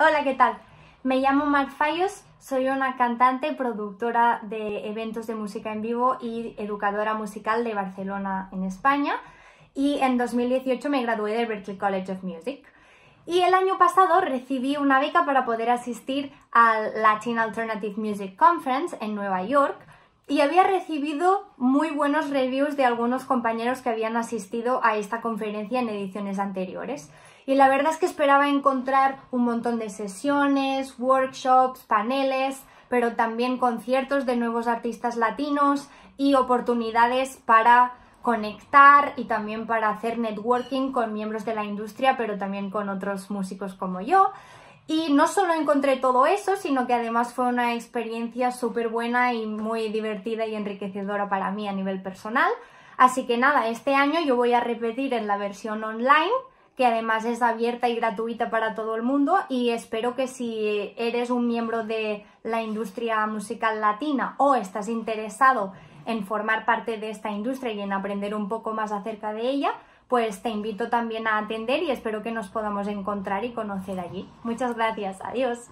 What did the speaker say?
Hola, ¿qué tal? Me llamo Mark Fallos, soy una cantante, productora de eventos de música en vivo y educadora musical de Barcelona, en España. Y en 2018 me gradué del Berklee College of Music. Y el año pasado recibí una beca para poder asistir al Latin Alternative Music Conference en Nueva York, y había recibido muy buenos reviews de algunos compañeros que habían asistido a esta conferencia en ediciones anteriores. Y la verdad es que esperaba encontrar un montón de sesiones, workshops, paneles, pero también conciertos de nuevos artistas latinos y oportunidades para conectar y también para hacer networking con miembros de la industria, pero también con otros músicos como yo. Y no solo encontré todo eso, sino que además fue una experiencia súper buena y muy divertida y enriquecedora para mí a nivel personal. Así que nada, este año yo voy a repetir en la versión online, que además es abierta y gratuita para todo el mundo y espero que si eres un miembro de la industria musical latina o estás interesado en formar parte de esta industria y en aprender un poco más acerca de ella, pues te invito también a atender y espero que nos podamos encontrar y conocer allí. Muchas gracias, adiós.